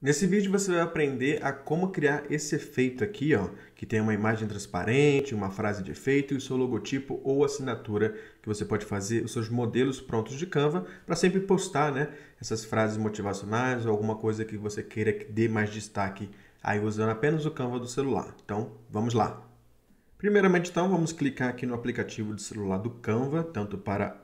Nesse vídeo você vai aprender a como criar esse efeito aqui, ó, que tem uma imagem transparente, uma frase de efeito e o seu logotipo ou assinatura que você pode fazer os seus modelos prontos de Canva para sempre postar, né, essas frases motivacionais ou alguma coisa que você queira que dê mais destaque aí usando apenas o Canva do celular. Então, vamos lá. Primeiramente, então, vamos clicar aqui no aplicativo de celular do Canva, tanto para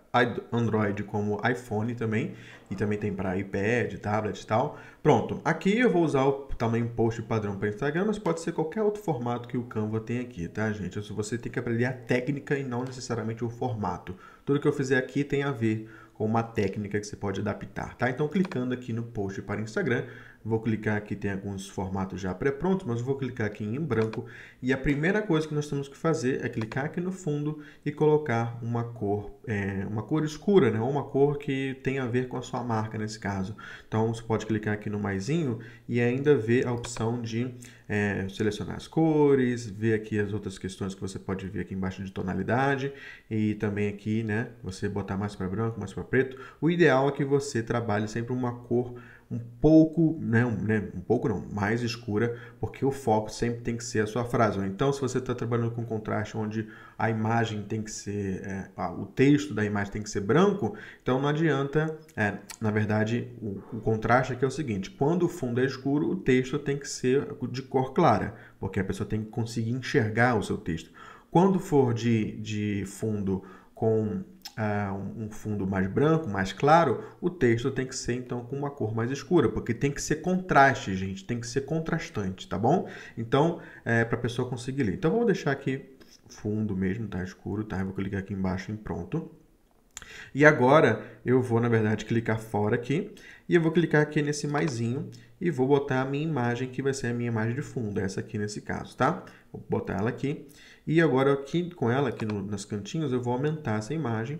Android como iPhone também, e também tem para iPad, tablet e tal. Pronto, aqui eu vou usar o tamanho post padrão para Instagram, mas pode ser qualquer outro formato que o Canva tem aqui, tá, gente? Você tem que aprender a técnica e não necessariamente o formato. Tudo que eu fizer aqui tem a ver com uma técnica que você pode adaptar, tá? Então, clicando aqui no post para Instagram, Vou clicar aqui, tem alguns formatos já pré-prontos, mas vou clicar aqui em branco. E a primeira coisa que nós temos que fazer é clicar aqui no fundo e colocar uma cor, é, uma cor escura, né? Ou uma cor que tem a ver com a sua marca nesse caso. Então você pode clicar aqui no maisinho e ainda ver a opção de é, selecionar as cores, ver aqui as outras questões que você pode ver aqui embaixo de tonalidade e também aqui, né? Você botar mais para branco, mais para preto. O ideal é que você trabalhe sempre uma cor um pouco, né, um, né, um pouco não, mais escura, porque o foco sempre tem que ser a sua frase. Ou então, se você está trabalhando com contraste onde a imagem tem que ser, é, ah, o texto da imagem tem que ser branco, então não adianta, é, na verdade, o, o contraste aqui é o seguinte, quando o fundo é escuro, o texto tem que ser de cor clara, porque a pessoa tem que conseguir enxergar o seu texto. Quando for de, de fundo com um fundo mais branco, mais claro, o texto tem que ser então com uma cor mais escura, porque tem que ser contraste, gente, tem que ser contrastante, tá bom? Então, é, para a pessoa conseguir ler. Então, vou deixar aqui fundo mesmo, tá escuro, tá? Eu vou clicar aqui embaixo em pronto. E agora eu vou, na verdade, clicar fora aqui e eu vou clicar aqui nesse maiszinho e vou botar a minha imagem que vai ser a minha imagem de fundo, essa aqui nesse caso, tá? Vou botar ela aqui e agora aqui com ela, aqui no, nos cantinhos, eu vou aumentar essa imagem,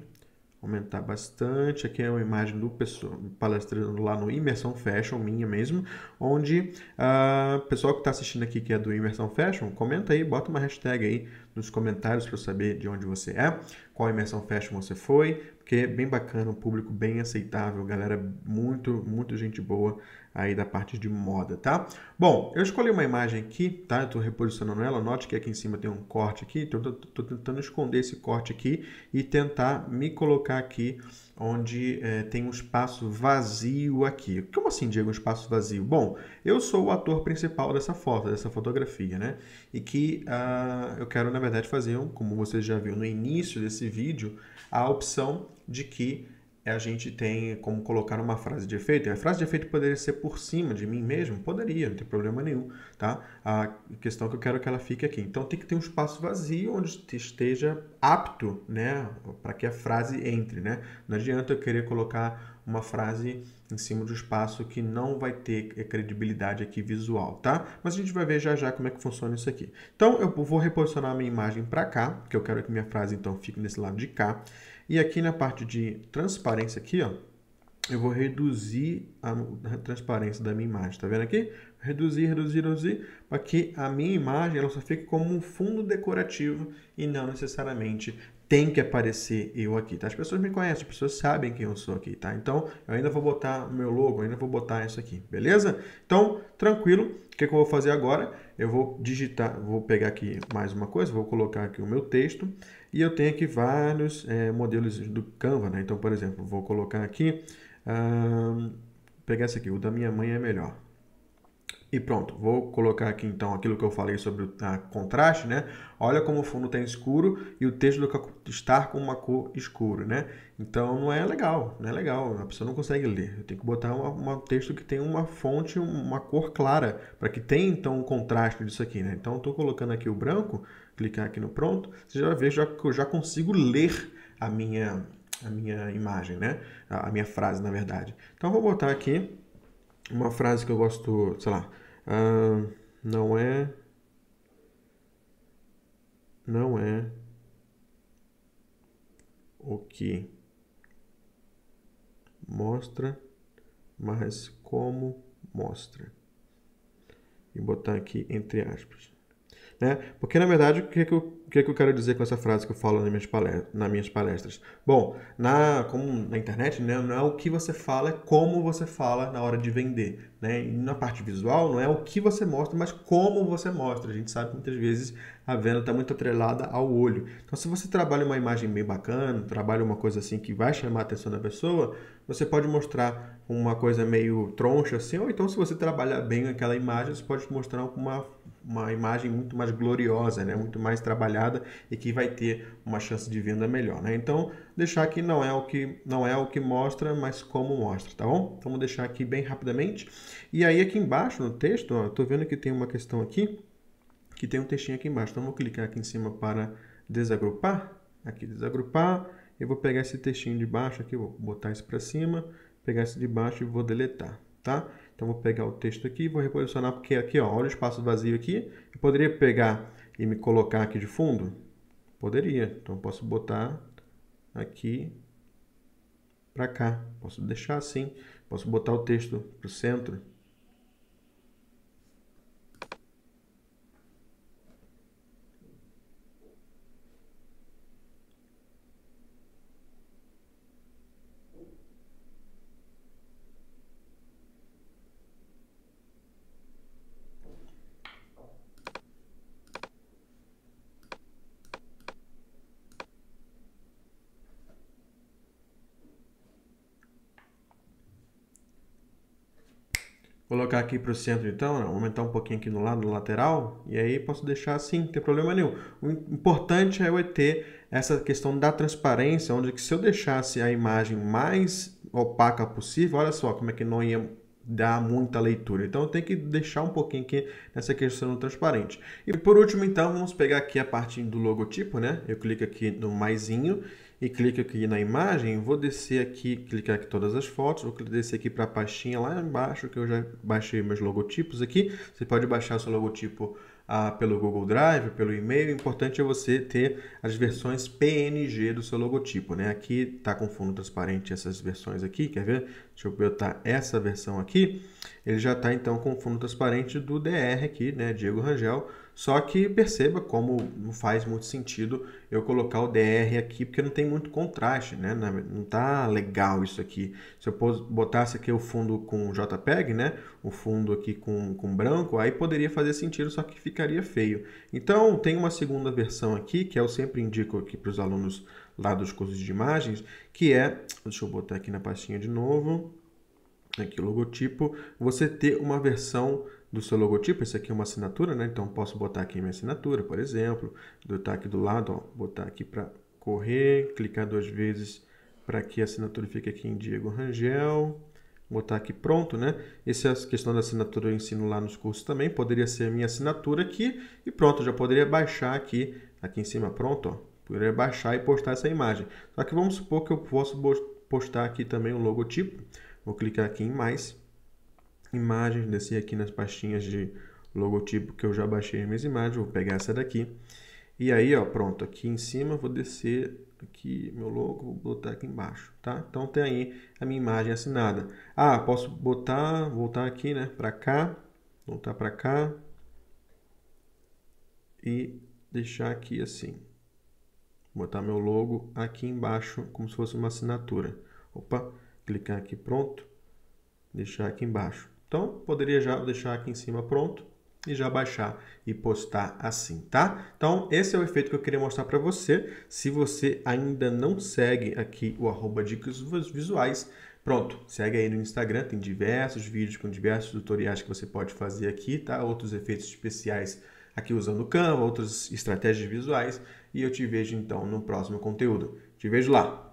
aumentar bastante. Aqui é uma imagem do pessoal, palestrando lá no Imersão Fashion, minha mesmo, onde o uh, ah, pessoal que está assistindo aqui que é do Imersão Fashion, comenta aí, bota uma hashtag aí nos comentários para eu saber de onde você é, qual imersão fashion você foi, porque é bem bacana, um público bem aceitável, galera, muito, muito gente boa aí da parte de moda, tá? Bom, eu escolhi uma imagem aqui, tá? Eu tô reposicionando ela, note que aqui em cima tem um corte aqui, então tô, tô tentando esconder esse corte aqui e tentar me colocar aqui onde é, tem um espaço vazio aqui. Como assim, Diego, um espaço vazio? Bom, eu sou o ator principal dessa foto, dessa fotografia, né? E que uh, eu quero, na verdade faziam, como você já viu no início desse vídeo, a opção de que é a gente tem como colocar uma frase de efeito. a frase de efeito poderia ser por cima de mim mesmo? Poderia, não tem problema nenhum, tá? A questão que eu quero é que ela fique aqui. Então tem que ter um espaço vazio onde esteja apto, né, para que a frase entre, né? Não adianta eu querer colocar uma frase em cima do espaço que não vai ter credibilidade aqui visual, tá? Mas a gente vai ver já já como é que funciona isso aqui. Então eu vou reposicionar a minha imagem para cá, porque eu quero que minha frase então fique nesse lado de cá. E aqui na parte de transparência aqui, ó, eu vou reduzir a transparência da minha imagem, tá vendo aqui? Reduzir, reduzir, reduzir, para que a minha imagem ela só fique como um fundo decorativo e não necessariamente tem que aparecer eu aqui, tá? As pessoas me conhecem, as pessoas sabem quem eu sou aqui, tá? Então, eu ainda vou botar o meu logo, ainda vou botar isso aqui, beleza? Então, tranquilo. O que, é que eu vou fazer agora? Eu vou digitar, vou pegar aqui mais uma coisa, vou colocar aqui o meu texto e eu tenho aqui vários é, modelos do Canva, né? Então, por exemplo, vou colocar aqui, pegar esse aqui, o da minha mãe é melhor. E pronto, vou colocar aqui então aquilo que eu falei sobre o contraste, né? Olha como o fundo está escuro e o texto do estar com uma cor escura, né? Então não é legal, não é legal, a pessoa não consegue ler. Eu tenho que botar um texto que tem uma fonte, uma cor clara, para que tenha então um contraste disso aqui, né? Então estou colocando aqui o branco, clicar aqui no pronto, você já vê já, que eu já consigo ler a minha, a minha imagem, né? A, a minha frase, na verdade. Então vou botar aqui uma frase que eu gosto, sei lá, Uh, não é. Não é. O que mostra, mas como mostra. E botar aqui entre aspas. Né? Porque na verdade o que, é que eu que, é que eu quero dizer com essa frase que eu falo nas minhas, palestras? Nas minhas palestras? Bom, na, como na internet, né, não é o que você fala, é como você fala na hora de vender. Né? E na parte visual, não é o que você mostra, mas como você mostra. A gente sabe que muitas vezes a venda está muito atrelada ao olho. Então, se você trabalha uma imagem meio bacana, trabalha uma coisa assim que vai chamar a atenção da pessoa, você pode mostrar uma coisa meio troncha assim, ou então, se você trabalhar bem aquela imagem, você pode mostrar uma, uma imagem muito mais gloriosa, né? muito mais trabalhada e que vai ter uma chance de venda melhor, né? Então, deixar aqui não é o que não é o que mostra, mas como mostra, tá bom? Vamos deixar aqui bem rapidamente. E aí aqui embaixo no texto, ó, tô vendo que tem uma questão aqui que tem um textinho aqui embaixo. Então, vou clicar aqui em cima para desagrupar, aqui desagrupar. Eu vou pegar esse textinho de baixo aqui, vou botar isso para cima, pegar esse de baixo e vou deletar, tá? Então vou pegar o texto aqui, vou reposicionar porque aqui, ó, olha o espaço vazio aqui. Eu poderia pegar e me colocar aqui de fundo? Poderia. Então, posso botar aqui para cá. Posso deixar assim. Posso botar o texto para o centro. colocar aqui para o centro então, aumentar um pouquinho aqui no lado, no lateral, e aí posso deixar assim, não tem problema nenhum. O importante é eu ter essa questão da transparência, onde que se eu deixasse a imagem mais opaca possível, olha só como é que não ia dá muita leitura. Então tem que deixar um pouquinho aqui nessa questão transparente. E por último, então, vamos pegar aqui a parte do logotipo, né? Eu clico aqui no maisinho e clico aqui na imagem, vou descer aqui, clicar aqui todas as fotos, vou descer aqui para a pastinha lá embaixo que eu já baixei meus logotipos aqui. Você pode baixar o seu logotipo ah, pelo Google Drive, pelo e-mail, o importante é você ter as versões PNG do seu logotipo, né? Aqui está com fundo transparente essas versões aqui, quer ver? Deixa eu botar essa versão aqui. Ele já está então com fundo transparente do DR aqui, né, Diego Rangel, só que perceba como não faz muito sentido eu colocar o DR aqui, porque não tem muito contraste, né? Não tá legal isso aqui. Se eu botasse aqui o fundo com JPEG, né? O fundo aqui com, com branco, aí poderia fazer sentido, só que ficaria feio. Então, tem uma segunda versão aqui, que eu sempre indico aqui para os alunos lá dos cursos de imagens, que é... Deixa eu botar aqui na pastinha de novo. Aqui o logotipo. Você ter uma versão do seu logotipo. Esse aqui é uma assinatura, né? Então posso botar aqui minha assinatura, por exemplo, botar tá aqui do lado, ó, botar aqui para correr, clicar duas vezes para que a assinatura fique aqui em Diego Rangel, botar aqui pronto, né? Essa é questão da assinatura eu ensino lá nos cursos também, poderia ser a minha assinatura aqui e pronto, já poderia baixar aqui, aqui em cima, pronto, ó. Poderia baixar e postar essa imagem. Só que vamos supor que eu posso postar aqui também o um logotipo. Vou clicar aqui em mais imagens, descer aqui nas pastinhas de logotipo que eu já baixei as minhas imagens, vou pegar essa daqui. E aí, ó, pronto, aqui em cima vou descer aqui meu logo, vou botar aqui embaixo, tá? Então tem aí a minha imagem assinada. Ah, posso botar, voltar aqui, né, para cá, voltar para cá e deixar aqui assim. Botar meu logo aqui embaixo como se fosse uma assinatura. Opa, clicar aqui pronto, deixar aqui embaixo. Então, poderia já deixar aqui em cima pronto e já baixar e postar assim, tá? Então, esse é o efeito que eu queria mostrar para você. Se você ainda não segue aqui o arroba dicas visuais, pronto, segue aí no Instagram, tem diversos vídeos com diversos tutoriais que você pode fazer aqui, tá? Outros efeitos especiais aqui usando o Canva, outras estratégias visuais e eu te vejo então no próximo conteúdo. Te vejo lá!